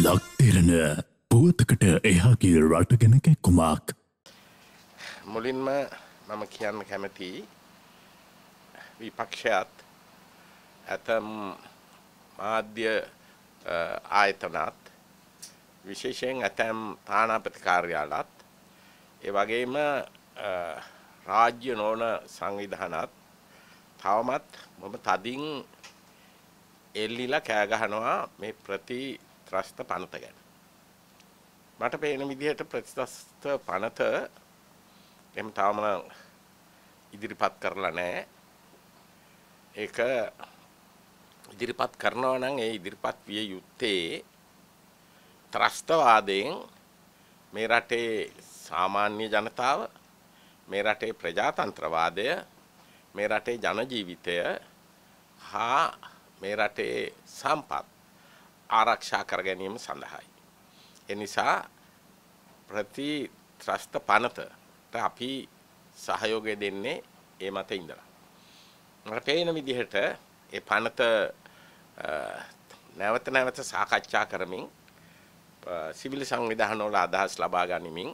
ලක්තිරණ පුවතකට එහාගේ රටගෙන කැක්කුමක්. මුලින්ම මම කියන්න කැමති විපක්ෂයත් ඇතම් මාධ්‍ය ආයතනත් විශේෂයෙන් ඇතැම් තානාපති කාර්යාලත් ඒ වගේම රාජ්‍ය නොවන සංවිධානත් තවමත් මම තදින් එල්ලිලා කෑගහනවා මේ ප්‍රති ත්‍රස්ත පනත ගැන. මට පේන විදිහට ප්‍රතිස්ත පනත එම තාම ඉදිරිපත් කරලා නෑ ඒක ඉදිරිපත් කරනවා නම් ඒ ඉදිරිපත් විය යුත්තේ ත්‍රස්තවාදයෙන් මේ රටේ සාමාන්‍ය ජනතාව මේ රටේ ප්‍රජාතන්ත්‍රවාදය මේ රටේ ජන ජීවිතය හා මේ රටේ සම්පත් ආරක්ෂා කර ගැනීම සඳහායි. එනිසා ප්‍රති ත්‍රස්ත පනතට අපි සහයෝගය දෙන්නේ ඒ මත ඉඳලා. මට පේන විදිහට ඒ පනත නැවත නැවත සාකච්ඡා කරමින් සිවිල් සංවිධාන වල අදහස් ලබා ගනිමින්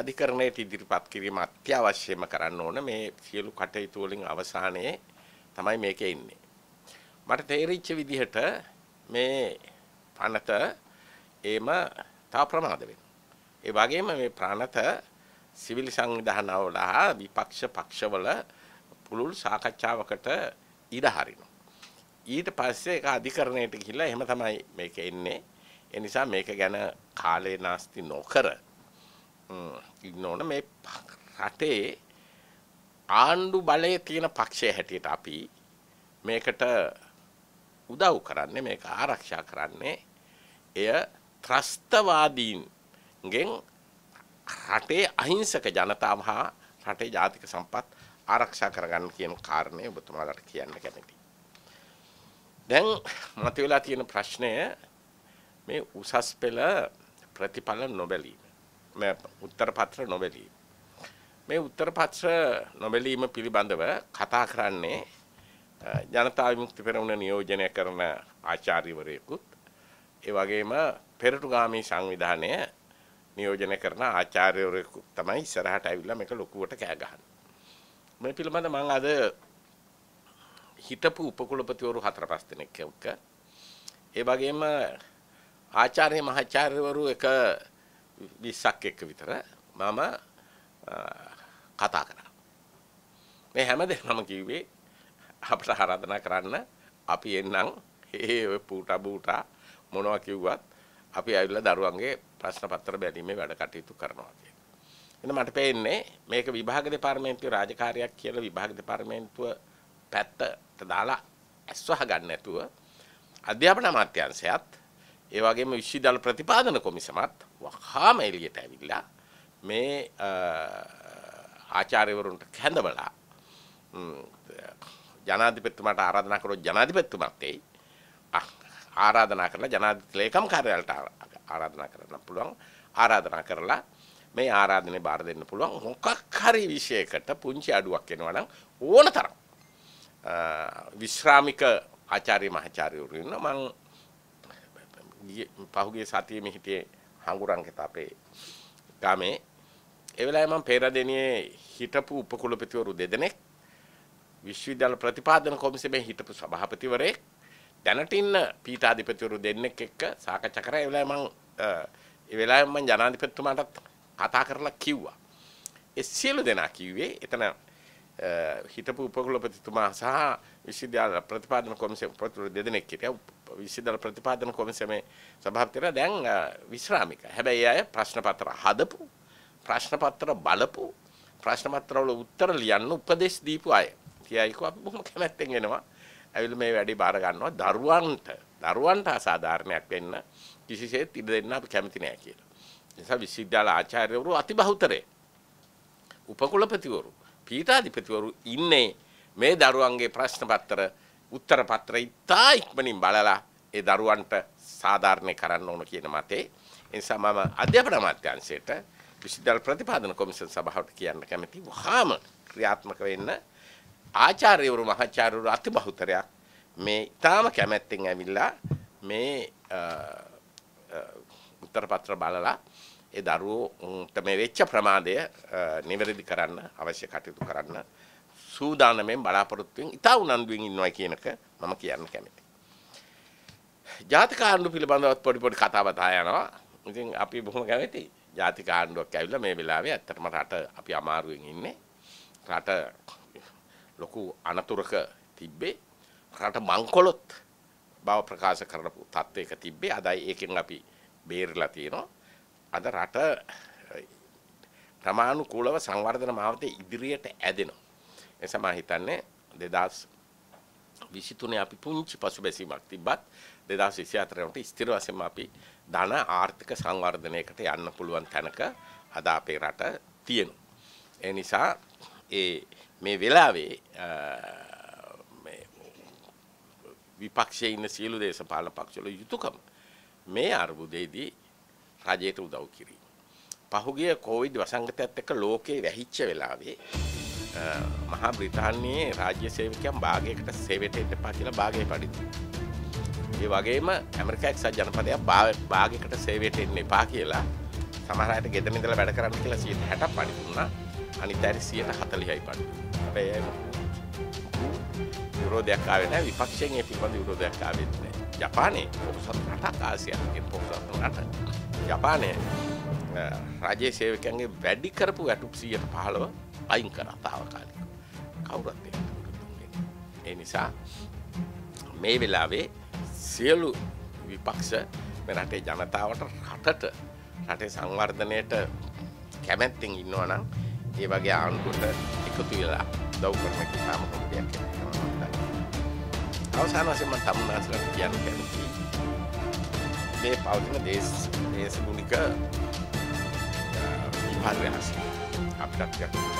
අධිකරණයට ඉදිරිපත් කිරීම අත්‍යවශ්‍යම කරන්න ඕන මේ සියලු කටයුතු වලින් අවසානයේ තමයි මේක එන්නේ. මට තේරිච්ච විදිහට මේ පනත ඒම තව ප්‍රමාද වෙන. ඒ වගේම මේ ප්‍රාණත සිවිල් සංවිධානවල හා විපක්ෂ පක්ෂවල පුළුල් සාකච්ඡාවකට ඉඩ හරිනවා. ඊට පස්සේ ඒක අධිකරණයට ගිහිල්ලා එහෙම තමයි මේක එන්නේ. ඒ නිසා මේක ගැන කාලේ නාස්ති නොකර ඉන්න ඕන මේ රටේ ආණ්ඩු බලයේ තියෙන පක්ෂය හැටියට අපි මේකට උදව් කරන්නේ මේක ආරක්ෂා කරන්නේ එය ත්‍රස්තවාදීන්ගෙන් රටේ අහිංසක ජනතාව හා රටේ ජාතික සම්පත් ආරක්ෂා කරගන්න කියන කාරණය ඔබතුමාලට කියන්න කැමති. දැන් මතුවෙලා තියෙන ප්‍රශ්නය මේ උසස් පෙළ ප්‍රතිඵල නොබැලීම. මේ උත්තර පත්‍ර නොබැලීම. මේ උත්තර පත්‍ර නොබැලීම පිළිබඳව කතා කරන්නේ ජනතා විමුක්ති පෙරමුණ නියෝජනය කරන ආචාර්යවරයෙකුත් ඒ වගේම පෙරටුගාමී සංවිධානය නියෝජනය කරන ආචාර්යවරයෙකුත් තමයි ඉස්සරහට ඇවිල්ලා මේක ලොකුවට කෑ ගහන්නේ. මේ පිළිබඳ මම අද හිටපු උපකුලපතිවරු හතර පහ දෙනෙක් එක්ක ඒ වගේම ආචාර්ය මහාචාර්යවරු එක 20ක් එක්ක විතර මම කතා කරා. මේ හැමදේම මම කිව්වේ අපට ආරාධනා කරන්න අපි එන්නම් ඒ ඔය පූටා බූටා මොනවා කිව්වත් අපි ඇවිල්ලා දරුවන්ගේ ප්‍රශ්න පත්‍ර බැලීමේ වැඩ කටයුතු කරනවා කියන. එන්න මට පේන්නේ මේක විභාග දෙපාර්තමේන්තුවේ රාජකාරියක් කියලා විභාග දෙපාර්තමේන්තුව පැත්තට දාලා ඇස්වහ ගන්න නැතුව අධ්‍යාපන අමාත්‍යාංශයත් ඒ වගේම විශ්වවිද්‍යාල ප්‍රතිපාදන කොමිසමත් වහාම එළියට ඇවිල්ලා මේ ආචාර්යවරුන්ට කැඳවලා ජනාධිපතිතුමාට ආරාධනා කරොත් ජනාධිපතිතුමත් එයි. ආරාධනා කරලා ජනාධිපති ලේකම් කාර්යාලයට ආරාධනා කරන්න පුළුවන්. ආරාධනා කරලා මේ ආරාධනේ බාර දෙන්න පුළුවන්. මොකක් හරි විශේෂයකට පුංචි අඩුවක් එනවා ඕන තරම්. විශ්‍රාමික ආචාර්ය මහාචාර්යවරු ඉන්නවා මං පහුගිය සතියේ මෙහිටියේ හංගුරංකෙත අපේ ගමේ ඒ වෙලාවේ මම පෙරදෙනියේ හිටපු උපකුලපතිවරු දෙදෙනෙක් විශ්වවිද්‍යාල ප්‍රතිපාදන කොමිසමේ හිටපු සභාපතිවරයෙක් දැනට ඉන්න පීඨාධිපතිවරු දෙන්නෙක් එක්ක සාකච්ඡා කරා ඒ වෙලාවේ මම ඒ වෙලාවේ මම ජනාධිපතිතුමාටත් කතා කරලා කිව්වා. ඒ සියලු දෙනා කිව්වේ එතන හිටපු උපකුලපතිතුමා සහ විශ්වවිද්‍යාල ප්‍රතිපාදන කොමිසම ප්‍රතිවරු දෙදෙනෙක් හිටියා. විශ්වවිද්‍යාල ප්‍රතිපාදන කොමිසමේ සභාපතිවරයා දැන් විශ්‍රාමික. හැබැයි අය ප්‍රශ්න පත්‍ර හදපු ප්‍රශ්න පත්‍ර බලපු ප්‍රශ්න පත්‍රවල උත්තර ලියන්න උපදෙස් දීපු අය. හිටියයිකෝ අපි බොහොම කැමැත්තෙන් එනවා. ඇවිල්ලා මේ වැඩේ බාර ගන්නවා දරුවන්ට. දරුවන්ට අසාධාරණයක් වෙන්න කිසිසේත් ඉඩ දෙන්න අපි කැමති නෑ කියලා. නිසා විශ්වවිද්‍යාල ආචාර්යවරු අතිබහුතරේ උපකුලපතිවරු පීඨාධිපතිවරු ඉන්නේ මේ දරුවන්ගේ ප්‍රශ්න පත්‍ර උත්තර පත්‍ර ඉතා ඉක්මනින් බලලා ඒ දරුවන්ට සාධාරණය කරන්න ඕන කියන මතේ එනිසා මම අධ්‍යාපන අමාත්‍යාංශයට විශ්වවිද්‍යාල ප්‍රතිපාදන කොමිෂන් සභාවට කියන්න කැමති වහාම ක්‍රියාත්මක වෙන්න ආචාර්යවරු මහාචාර්යවරු අතිබහුතරයක් මේ ඊටාම කැමැත්තෙන් ඇවිල්ලා මේ උත්තර පත්‍ර බලලා ඒ දරුවෝට මේ වෙච්ච ප්‍රමාදය නිවැරදි කරන්න අවශ්‍ය කටයුතු කරන්න සූදානමෙන් බලාපොරොත්තුවෙන් ඉතා උනන්දුවෙන් ඉන්නවා කියනක මම කියන්න කැමති. ජාතික ආණ්ඩුව පිළිබඳවත් පොඩි පොඩි කතා බතා යනවා. ඉතින් අපි බොහොම කැමති ජාතික ආණ්ඩුවක් ඇවිල්ලා මේ වෙලාවේ ඇත්තටම රට අපි අමාරුවෙන් ඉන්නේ. රට ලොකු අනතුරක තිබ්බේ රට මංකොලොත් බව ප්‍රකාශ කරපු තත්ත්වයක තිබ්බේ අදයි ඒකෙන් අපි බේරලා තියෙනවා අද රට ප්‍රමාණිකූලව සංවර්ධන මාවතේ ඉදිරියට ඇදෙනවා එසම හිතන්නේ 2023 අපි පුංචි පසුබැසීමක් තිබ්බත් 2024 වලට ස්ථිර වශයෙන් අපි ධන ආර්ථික සංවර්ධනයකට යන්න පුළුවන් තැනක අද අපේ රට තියෙනවා ඒ නිසා ඒ මේ වෙලාවේ විපක්ෂයේ ඉන්න සියලු දේශපාලන පක්ෂවල යුතුයකම මේ අර්බුදයේදී රජයට උදව් කිරීම. පහුගිය කොවිඩ් වසංගතයත් එක්ක ලෝකේ වැහිච්ච වෙලාවේ මහා බ්‍රිතාන්‍යයේ රාජ්‍ය සේවකයන් භාගයකට සේවයට එන්න එපා කියලා භාගය පඩිතුනා. ඒ වගේම ඇමරිකා එක්සත් ජනපදයක් භාගයකට සේවයට එන්න එපා කියලා සමහර අයට ගෙදර ඉඳලා වැඩ කරන්න කියලා 160ක් පඩිතුනා. අනිත් අයට 140යි පඩිතුනා. අපේ විරෝධයක් ආවේ නැහැ විපක්ෂයෙන් ඒ පිළිබඳ විරෝධයක් ආවෙත් නැහැ ජපානයේ පොහොසත් රටක් ආසියාවේ පොහොසත් රට ජපානයේ රජයේ සේවකයන්ගේ වැඩි කරපු වැටුප් 115 අයින් කරා తాවකාලිකව කවුරුත් ඒ නිසා මේ වෙලාවේ සියලු විපක්ෂ මේ රටේ ජනතාවට රටට රටේ සංවර්ධනයට කැමැත්තෙන් ඉන්නවා නම් ඒ වගේ ආණ්ඩුවට Alhamdulillah daukar mai kita mun dia ke Hausa na siman tamu na sra kian kan ki de pautin des des unika විපාක වෙනස් අපිටත් යක් තමයි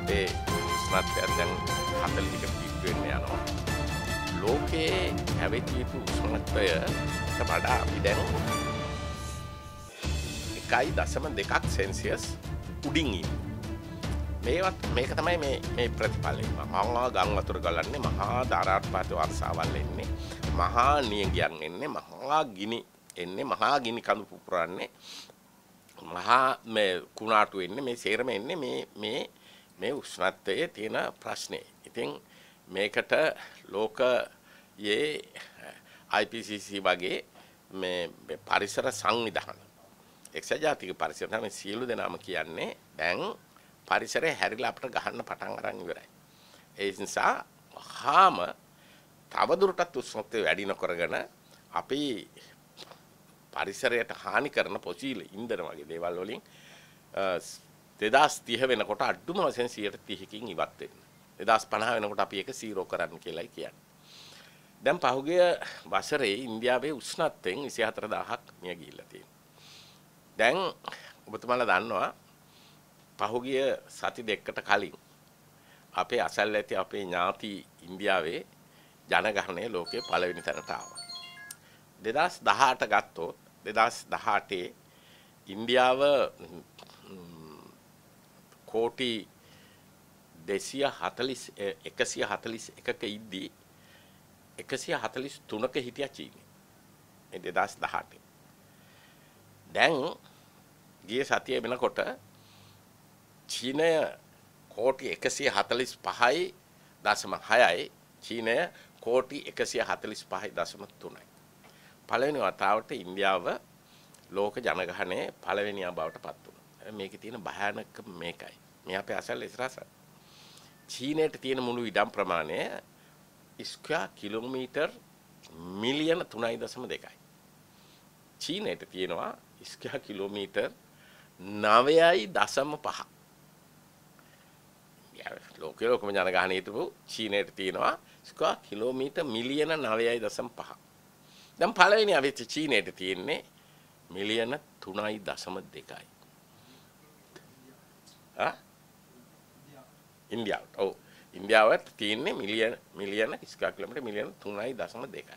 අපේ ස්නත්යත් දැන් හතලික පිට් වෙන්න යනවා ලෝකයේ හැවෙති යුතු උෂ්ණත්වය වඩා අපි දැන් එකයි දසම දෙකක් සෙන්සියස් උඩින් ඉන්න මේවත් මේක තමයි මේ මේ ප්‍රතිඵලය මහා ගම් වතුර ගලන්නේ මහා ධාරාපාත වර්ෂාවල් එන්නේ මහා නියගියන් එන්නේ මහා ගිනි එන්නේ මහා ගිනි කඳු පුපුරන්නේ මහා මේ කුණාටු එන්නේ මේ සේරම එන්නේ මේ මේ මේ උෂ්ණත්වයේ තියෙන ප්‍රශ්නේ. ඉතින් මේකට ලෝකයේ IPCC වගේ මේ පරිසර සංවිධාන එක්සත් ජාතික පරිසර තමයි සියලු දෙනාම කියන්නේ දැන් පරිසරය හැරිලා අපිට ගහන්න පටන් අරන් ඉවරයි. ඒ නිසා හාම තවදුරටත් උෂ්ණත්වය වැඩි නොකරගෙන අපි පරිසරයට හානි කරන පොසිල් ඉන්ධන වගේ දේවල් වලින් 2030 වෙනකොට අඩුම වශයෙන් 130කින් ඉවත් වෙන්න. 2050 වෙනකොට අපි ඒක 0 කරන්න කියලායි කියන්නේ. දැන් පහුගිය වසරේ ඉන්දියාවේ උෂ්ණත්වයෙන් 24000ක් මිය ගිහිල්ලා තියෙනවා. දැන් ඔබතුමාලා දන්නවා පහුගිය සති දෙකකට කලින් අපේ අසල් ඇති අපේ ඥාති ඉන්දියාවේ ජනගහනය ලෝකයේ පළවෙනි තැනට ආවා. 2018 ගත්තොත් 2018 ඉන්දියාව කෝටි 240 141ක ඉද්දී 143ක හිටියා චීනේ. මේ 2018. දැන් ගිය සතිය වෙනකොට චීනය කෝටි 145යි දශම 6යි චීනය කෝටි 145.3යි. පළවෙනි වතාවට ඉන්දියාව ලෝක ජනගහනයේ පළවෙනියා බවට පත් වුණා. මේකේ තියෙන භයානකම මේකයි. මේ අපේ අසල් ඉස්රස. චීනයේ තියෙන මුළු ඉඩම් ප්‍රමාණය ස්ක්වයා කිලෝමීටර් මිලියන 3.2යි. චීනයේ තියෙනවා ස්ක්වයා කිලෝමීටර් 9.5 ලෝකයේ ලොකම ජනගහනය හිටපු චීනයට තියෙනවා ස්කා කිලෝමීටර් මිලියන 9.5. දැන් පළවෙනි අවිච්ච චීනයට තියෙන්නේ මිලියන 3.2යි. ආ? ඉන්දියාවට. ඔව්. ඉන්දියාවට තියෙන්නේ මිලියන මිලියන ස්කා කිලෝමීටර් මිලියන 3.2යි.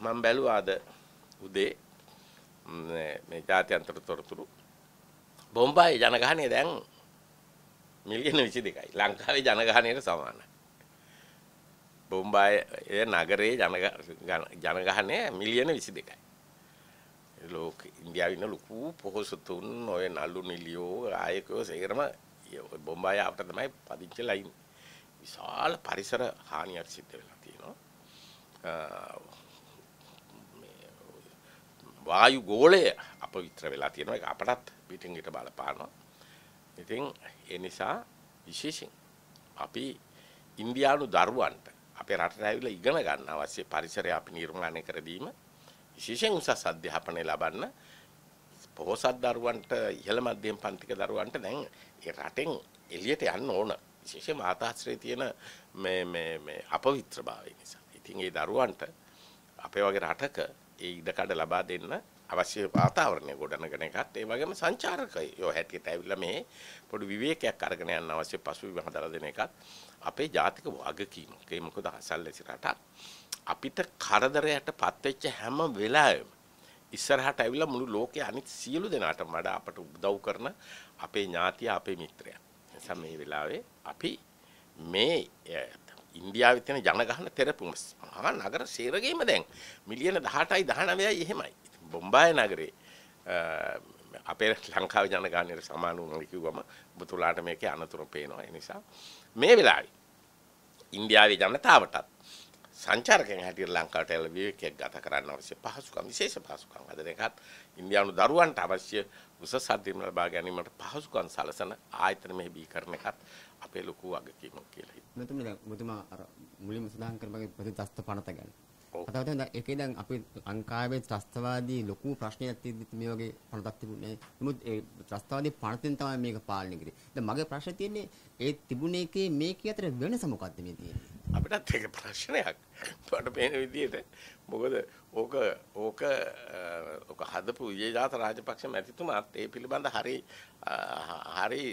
මම බැලුවාද උදේ මේ ජාත්‍යන්තර තොරතුරු බොම්බායි ජනගහනය දැන් මිලියන 22යි. ලංකාවේ ජනගහනයට සමානයි. බොම්බාය නගරයේ ජනගහනය මිලියන 22යි. ලෝක ඉන්දියාවේ ඉන්න ලොකු පොහොසතුන් ඔය නළු නිලියෝ ආයකයෝ සේරම බොම්බාය අපට තමයි පදිංචිලා ඉන්නේ. විශාල පරිසර හානියක් සිද්ධ වෙලා තියෙනවා. වායු ගෝලය අපවිත්‍ර වෙලා තියෙනවා. ඒක අපටත් පිටින් පිට බලපානවා. ඉතින් ඒ නිසා විශේෂයෙන් අපි ඉන්දියානු දරුවන්ට අපේ රටට ඇවිල්ලා ඉගෙන ගන්න අවශ්‍ය පරිසරය අපි නිර්මාණය කර දීම විශේෂයෙන් උසස් අධ්‍යාපනය ලබන්න පොහොසත් දරුවන්ට ඉහළ මධ්‍යම පන්තික දරුවන්ට දැන් ඒ රටෙන් එළියට යන්න ඕන විශේෂයෙන් ආතාශ්‍රයේ තියෙන මේ මේ මේ අපවිත්‍රභාවය නිසා. ඉතින් ඒ දරුවන්ට අපේ වගේ රටක ඒ ඉඩකඩ ලබා දෙන්න අවශ්‍ය වාතාවරණය ගොඩනගන එකත් ඒ වගේම සංචාරකයෝ හැටියට ඇවිල්ලා මේ පොඩි විවේකයක් අරගෙන යන්න අවශ්‍ය පසුබිම හදලා දෙන එකත් අපේ ජාතික වගකීම. ඒ මොකද අසල්වැසි රටක් අපිට කරදරයට පත්වෙච්ච හැම වෙලාවෙම ඉස්සරහට ඇවිල්ලා මුළු ලෝකයේ අනිත් සියලු දෙනාටම වඩා අපට උදව් කරන අපේ ඥාතිය අපේ මිත්‍රයා. නිසා මේ වෙලාවේ අපි මේ ඉන්දියාවේ තියෙන ජනගහන තෙරපුම මහා නගර සේරගීම දැන් මිලියන 18යි 19යි එහෙමයි. බොම්බාය නගරේ අපේ ලංකාව ජනගානයට සමානුවන කිව්වම බුතුලාට මේක අනතුර පේනවා නිසා මේ වෙලායි ඉන්දියාවේ ජනතාවටත් සංචාරකෙන් හැටියට ලංකාවට එල්ල විවේකයක් ගත කරන්න අවශ්‍ය පහසුකම් විශේෂ පහසුකම් අද දෙකත් ඉන්දියානු දරුවන්ට අවශ්‍ය උසස් අධ්‍යයන ලබා ගැනීමට පහසුකම් සලසන ආයතන මෙහෙබී කරන එකත් අපේ ලොකු වගකීමක් කියලා හිතනවා. මෙතුමා මුලින්ම සඳහන් කරපගේ ප්‍රතිදස්ත පනත ගැන අතකට දැන් ඒකේ දැන් අපි ලංකාවේ ත්‍රස්තවාදී ලොකු ප්‍රශ්නයක් තියද්දි මේ වගේ පණතක් තිබුණේ නැහැ. නමුත් ඒ ත්‍රස්තවාදී පණතෙන් තමයි මේක පාලනය කරේ. දැන් මගේ ප්‍රශ්නේ තියෙන්නේ ඒ තිබුණේකේ මේකේ අතර වෙනස මොකක්ද මේ තියෙන්නේ? අපිටත් ඒක ප්‍රශ්නයක්. මට පේන විදිහට මොකද ඕක ඕක ඕක හදපු විජේජාත රාජපක්ෂ මැතිතුමාත් ඒ පිළිබඳ හරි හරි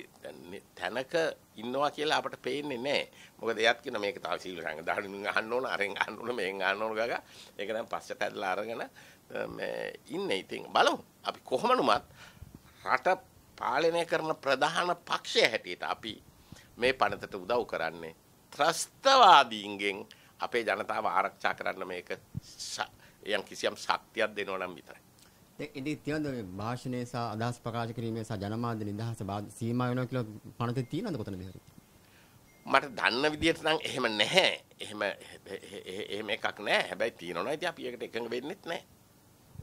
තැනක ඉන්නවා කියලා අපට පේන්නේ නැහැ. මොකද එයාත් කියන මේක තව සීල සංගධානමින් අහන්න ඕන, අරෙන් අහන්න ඕන, මෙහෙන් අහන්න ඕන ගගා. ඒක නම් පස්සට ඇදලා අරගෙන මේ ඉන්නේ. ඉතින් බලමු. අපි කොහොමනුමත් රට පාලනය කරන ප්‍රධාන පක්ෂය හැටියට අපි මේ පනතට උදව් කරන්නේ ත්‍රස්තවාදීන්ගෙන් අපේ ජනතාව ආරක්ෂා කරන්න මේක යම් කිසියම් ශක්තියක් දෙනවා නම් විතරයි. දැන් ඉතින් තියනද මේ භාෂණය සහ අදහස් ප්‍රකාශ කිරීමේ සහ ජනමාධ්‍ය නිදහස සීමා වෙනවා කියලා පනතේ තියෙනවද කොතනද හරි? මට දන්න විදිහට නම් එහෙම නැහැ. එහෙම එහෙම එකක් නැහැ. හැබැයි තියෙනවා. ඉතින් අපි ඒකට එකඟ වෙන්නෙත් නැහැ.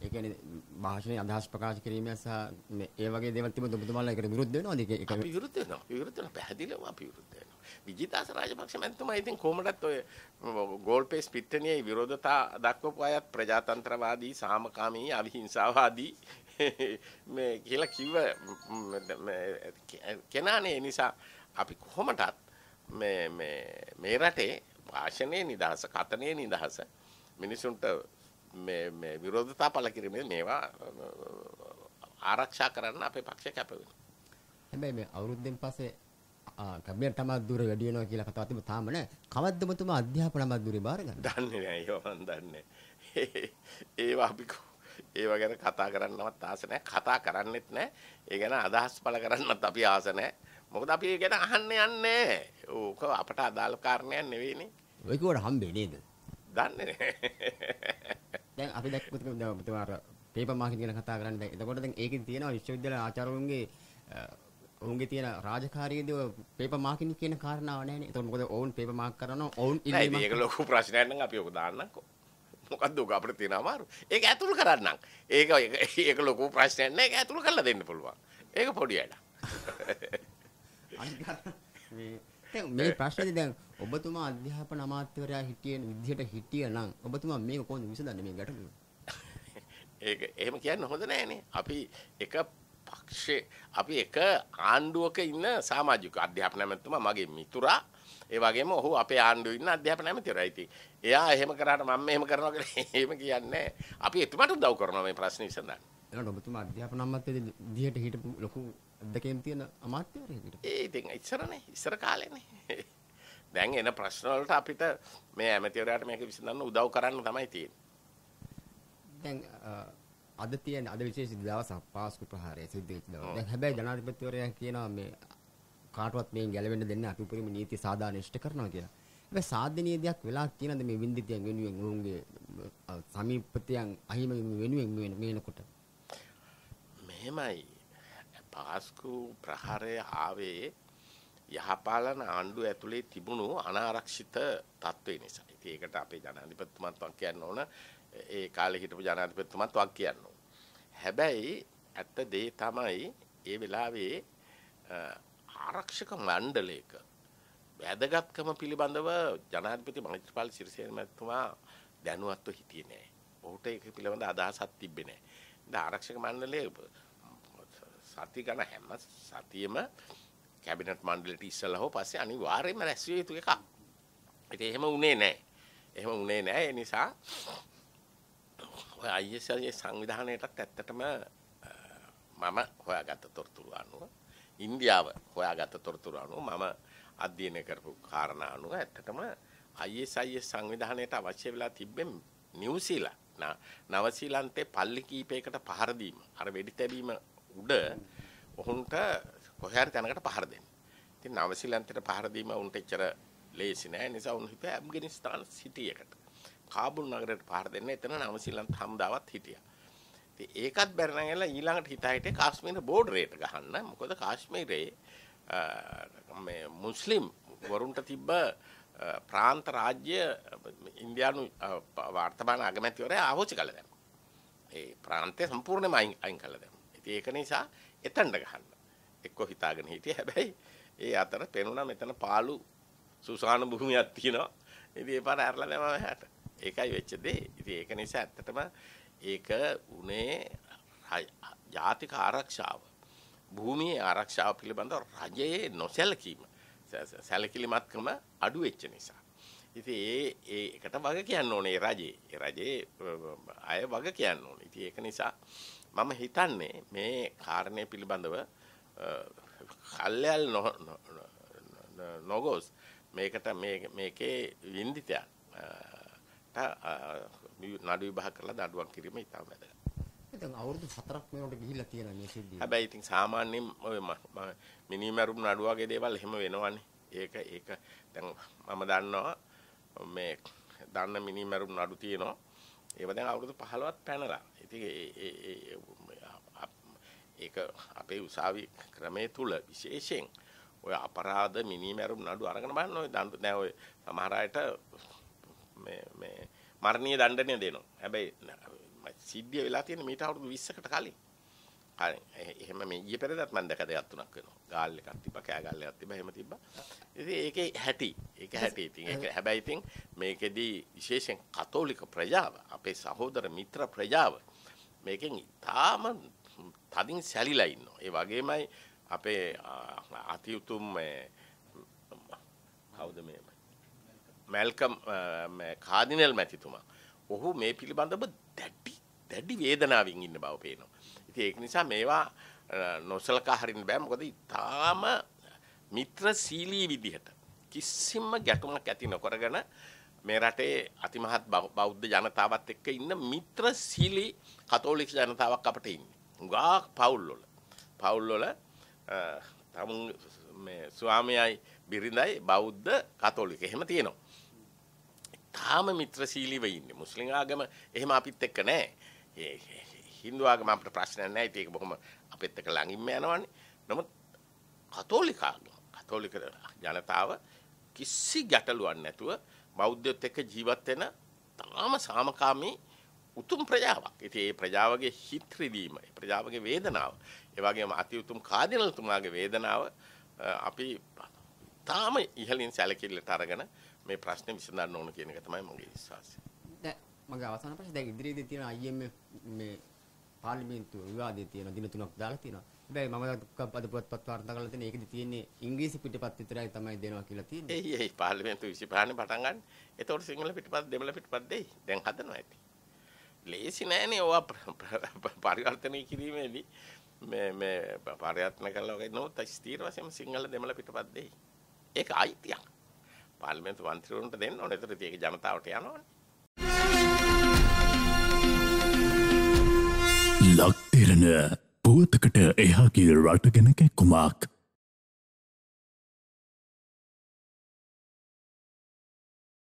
ඒ කියන්නේ භාෂණයේ අදහස් ප්‍රකාශ කිරීම සහ මේ ඒ වගේ දේවල් තිබුණොත් ඔබතුමාලා ඒකට විරුද්ධ වෙනවද? ඒක අපි විරුද්ධ වෙනවා. අපි විරුද්ධ වෙනවා. පැහැදිලිවම අපි විරුද්ධ වෙනවා. විජිතාස රාජපක්ෂ මැතිතුමා ඉතින් කොහොමදත් ඔය ගෝල්පේස් පිට්ටනියේ විරෝධතා දක්වපු අයත් ප්‍රජාතන්ත්‍රවාදී, සාමකාමී, අවිහිංසාවාදී මේ කියලා කිව්ව කෙනානේ නිසා අපි කොහොමදත් මේ මේ මේ රටේ භාෂණයේ නිදහස, කතනයේ නිදහස මිනිසුන්ට විරෝධතා පල කිරීමේ මේවා ආරක්ෂා කරන්න අපේ පක්ෂ කැපවෙන. හැබැයි මේ අවුරුද්දෙන් පස්සේ කැබිනට් අමාත්‍යවරු වැඩි වෙනවා කියලා කතාවක් තිබුණා තාම නෑ. කවද්ද මෙතුමා අධ්‍යාපන අමාත්‍යවරු බාර ගන්න? දන්නේ නෑ ඒක මම දන්නේ. ඒවා අපි ඒවා ගැන කතා කරන්නවත් ආස නෑ. කතා කරන්නෙත් නෑ. ඒ ගැන අදහස් පළ කරන්නත් අපි ආස නෑ. මොකද අපි ඒ ගැන අහන්න යන්නේ ඕක අපට අදාළ කාරණයක් නෙවෙයිනේ. ඔය කිව්වට හම්බෙන්නේ නේද? දන්නේ නෑ. දැන් අපි දැක්කොත් මෙතුමාර පේපර් මාකට් ගැන කතා කරන්නේ දැන් එතකොට දැන් ඒකෙන් තියෙනවා විශ්වවිද්‍යාල ආචාර්යවරුන්ගේ ඔවුන්ගේ තියෙන රාජකාරියේදී ඔය පේපර් මාකටින් කියන කාරණාව නැහැ නේ. එතකොට මොකද ඔවුන් පේපර් මාක් කරනවා ඔවුන් ඉල්ලීමක්. නෑ මේක ලොකු ප්‍රශ්නයක් නම් අපි ඔක දාන්නම්කෝ. මොකද්ද ඔක අපිට තියෙන අමාරු. ඒක ඇතුළු කරන්නම්. ඒක ඒක ලොකු ප්‍රශ්නයක් නෑ. ඒක ඇතුළු කරලා දෙන්න පුළුවන්. ඒක පොඩි වැඩක්. අනිත් මේ දැන් මේ ප්‍රශ්නේ දැන් ඔබතුමා අධ්‍යාපන අමාත්‍යවරයා හිටියන විදිහට හිටියනම් ඔබතුමා මේක කොහොමද විසඳන්නේ මේ ගැටලුව? ඒක එහෙම කියන්න හොඳ නෑනේ. අපි එක පක්ෂේ අපි එක ආණ්ඩුවක ඉන්න සමාජික අධ්‍යාපන ඇමතුමා මගේ මිතුරා ඒ වගේම ඔහු අපේ ආණ්ඩුවේ ඉන්න අධ්‍යාපන ඇමතිවරයා. ඉතින් එයා එහෙම කරාට මම එහෙම කරනවා කියලා එහෙම කියන්නේ අපි එතුමාට උදව් කරනවා මේ ප්‍රශ්නේ විසඳන්න. එතකොට ඔබතුමා අධ්‍යාපන අමාත්‍යවරයා දිහට හිටපු ලොකු අදකම් තියෙන අමාත්‍යවරයට ඒති ඉස්සරන ඉස්සර කාලන දැන් එන ප්‍රශ්නවලට අපිට මේ ඇමතිවරයාට මේක විසඳන්න උදව් කරන්න තමයි තියෙන් දැන් අද තියෙන අද විශේෂ දවස පාස්කු ප්‍රහාරය සිද්ධ දැන් හැබැයි ජනාධිපතිවරයා කියනවා මේ කාටවත් මේ ගැලවෙන්න දෙන්න අපි උපරිම නීති සාධාරණීෂ්ඨ කරනවා කියලා. හැබැයි සාධනීයදයක් වෙලා තියෙනද මේ වින්දිතයන් වෙනුවෙන් ඔවුන්ගේ සමීපතයන් අහිමි වෙනුවෙන් මේ වෙනකොට. මෙහෙමයි පාස්කු ප්‍රහාරය ආවේ යහපාලන ආණ්ඩුව ඇතුලේ තිබුණු අනාරක්ෂිත තත්ත්වය නිසා. ඉතින් ඒකට අපේ ජනාධිපතිතුමත් වක් කියන්න ඕන. ඒ කාලේ හිටපු ජනාධිපතිතුමත් වක් කියන්න ඕන. හැබැයි ඇත්ත දේ තමයි ඒ වෙලාවේ ආරක්ෂක මණ්ඩලයක වැදගත්කම පිළිබඳව ජනාධිපති මෛත්‍රපාල සිරිසේන මැතිතුමා දැනුවත්ව හිටියේ නෑ. ඔහුට ඒක පිළිබඳ අදහසක් තිබ්බේ නෑ. ඉතින් ආරක්ෂක මණ්ඩලයේ සති ගන හැම සතියම කැබිනට් මණ්ඩලට ඉස්සල හෝ පස්සේ අනිවාර්යයෙන්ම රැස්විය යුතු එකක්. ඉතින් එහෙම උනේ නැහැ. එහෙම උනේ නැහැ. ඒ නිසා ඔය ISLගේ සංවිධානයටත් ඇත්තටම මම හොයාගත්ත තොරතුරු අනුව ඉන්දියාව හොයාගත්ත තොරතුරු අනුව මම අධ්‍යයනය කරපු කාරණා අනුව ඇත්තටම ISIS සංවිධානයට අවශ්‍ය වෙලා තිබෙන්නේ නිව්සීලන්ත නවසීලන්තේ පල්ලි කීපයකට පහර දීම අර වෙඩි තැබීම උඩ ඔහුන්ට කොහරි තැනකට පහර දෙන්න. ඉතින් නවසීලන්තයට පහර දීම උන්ට එච්චර ලේසි නෑ. නිසා උන් හිතුවා ඇෆ්ගනිස්තාන සිටි එකට. කාබුල් නගරයට පහර දෙන්න. එතන නවසීලන්ත හමුදාවත් හිටියා. ඉතින් ඒකත් බැරි නම් ඇවිල්ලා ඊළඟට හිතා හිටේ කාශ්මීර බෝඩරේට ගහන්න. මොකද කාශ්මීරේ මේ මුස්ලිම් වරුන්ට තිබ්බ ප්‍රාන්ත රාජ්‍ය ඉන්දියානු වර්තමාන අගමැතිවරයා ආහෝචි කළා දැන්. ඒ ප්‍රාන්තය සම්පූර්ණයෙන්ම අයින් කළා දැන්. ඉතින් ඒක නිසා එතනට ගහන්න. එක්කෝ හිතාගෙන හිටියේ හැබැයි ඒ අතර පෙනුණා මෙතන පාළු සුසාන භූමියක් තියෙනවා. ඉතින් ඒ පාර ඇරලා දැමම හැට. ඒකයි වෙච්ච දේ. ඉතින් ඒක නිසා ඇත්තටම ඒක උනේ ජාතික ආරක්ෂාව. භූමියේ ආරක්ෂාව පිළිබඳව රජයේ නොසැලකීම. සැලකිලිමත්කම අඩු වෙච්ච නිසා. ඉතින් ඒ ඒකට වග කියන්න ඕනේ රජේ. ඒ රජේ අය වග කියන්න ඕනේ. ඉතින් ඒක නිසා මම හිතන්නේ මේ කාරණය පිළිබඳව කල්යල් නොගෝස් මේකට මේකේ විින්දිතයක් නඩු විභහ කරලා දඩුවන් කිරීම ඉතාම වැදගත්. ඉතින් අවුරුදු 4ක් මේකට ගිහිල්ලා තියෙනවා මේ සිද්ධිය. හැබැයි ඉතින් සාමාන්‍යයෙන් ඔය මිනිමරුම් නඩු වගේ දේවල් එහෙම වෙනවනේ. ඒක ඒක දැන් මම දන්නවා මේ දන්න මිනිමරුම් නඩු තියෙනවා. ඒව දැන් අවුරුදු 15ක් පැනලා. ඉතින් ඒක අපේ උසාවි ක්‍රමයේ තුල විශේෂයෙන් ඔය අපරාධ මිනිමැරුම් නඩු අරගෙන බලන්න ඔය දඬු දැන් ඔය සමහර අයට මේ මේ මරණීය දඬුවම් දෙනවා. හැබැයි සිද්ධිය වෙලා තියෙන මීට අවුරුදු 20කට කලින්. හරි. එහෙම මේ ඊයේ පෙරේදත් මම දැක දෙයක් තුනක් වෙනවා. ගාල් එකක් තිබ්බා, කෑ ගාල් එකක් තිබ්බා, එහෙම තිබ්බා. ඉතින් ඒකේ හැටි, ඒක හැටි. ඉතින් ඒක හැබැයි ඉතින් මේකෙදි විශේෂයෙන් කතෝලික ප්‍රජාව, අපේ සහෝදර මිත්‍ර ප්‍රජාව මේකෙන් ඉතාම තදින් සැලිලා ඉන්නවා. ඒ වගේමයි අපේ අති උතුම් මේ කවුද මේ මැල්කම් කාඩිනල් මැතිතුමා. ඔහු මේ පිළිබඳව දැඩි දැඩි වේදනාවෙන් ඉන්න බව පේනවා. ඉතින් ඒක නිසා මේවා නොසලකා හරින්න බෑ මොකද ඊටාම මිත්‍ර සීලී විදිහට කිසිම ගැටුමක් ඇති නොකරගෙන මේ රටේ අතිමහත් බෞද්ධ ජනතාවත් එක්ක ඉන්න මිත්‍ර සීලී කතෝලික ජනතාවක් අපට ඉන්නේ. උගා පවුල් වල. පවුල් වල තමුන් මේ ස්වාමියායි බිරිඳයි බෞද්ධ කතෝලික එහෙම තියෙනවා. තාම මිත්‍රශීලීව ඉන්නේ. මුස්ලිම් ආගම එහෙම අපිත් එක්ක නැහැ. හින්දු ආගම අපිට ප්‍රශ්න නැහැ. ඉතින් ඒක බොහොම අපෙත් එක්ක ළඟින්ම යනවනේ. නමුත් කතෝලික ආගම කතෝලික ජනතාව කිසි ගැටලුවක් නැතුව බෞද්ධයොත් එක්ක ජීවත් වෙන තාම සාමකාමී උතුම් ප්‍රජාවක්. ඉතින් ඒ ප්‍රජාවගේ හිත් රිදීම, ප්‍රජාවගේ වේදනාව, ඒ වගේම අති උතුම් කාදිනල්තුමාගේ වේදනාව අපි තාම ඉහළින් සැලකිල්ලට අරගෙන මේ ප්‍රශ්නේ විසඳන්න ඕන කියන එක තමයි මගේ විශ්වාසය. දැන් මගේ අවසාන ප්‍රශ්නේ දැන් ඉදිරියේදී තියෙන IMF මේ පාර්ලිමේන්තුව විවාදයේ තියෙන දින තුනක් දාලා තියෙනවා. හැබැයි මම අද පුවත්පත් වාර්තා කරලා තියෙන ඒකෙදි තියෙන්නේ ඉංග්‍රීසි පිටපත් විතරයි තමයි දෙනවා කියලා තියෙන්නේ. එයි එයි පාර්ලිමේන්තුව 25 පටන් ගන්න. එතකොට සිංහල පිටපත් දෙමළ පිටපත් දෙයි. දැන් හදනවා ඇති. ලේසි නෑනේ ඔවා පරිවර්තනය කිරීමේදී මේ මේ පරිවර්තන කළා වගේ නෝ ස්ථීර වශයෙන් සිංහල දෙමළ පිටපත් දෙයි. ඒක අයිතියක්. පාර්ලිමේන්තු මන්ත්‍රීවරුන්ට දෙන්න ඕනේ. එතකොට ඒක ජනතාවට යනවනේ. ලක්තිරණ පුවතකට එහාගේ රට ගැන කැක්කුමක්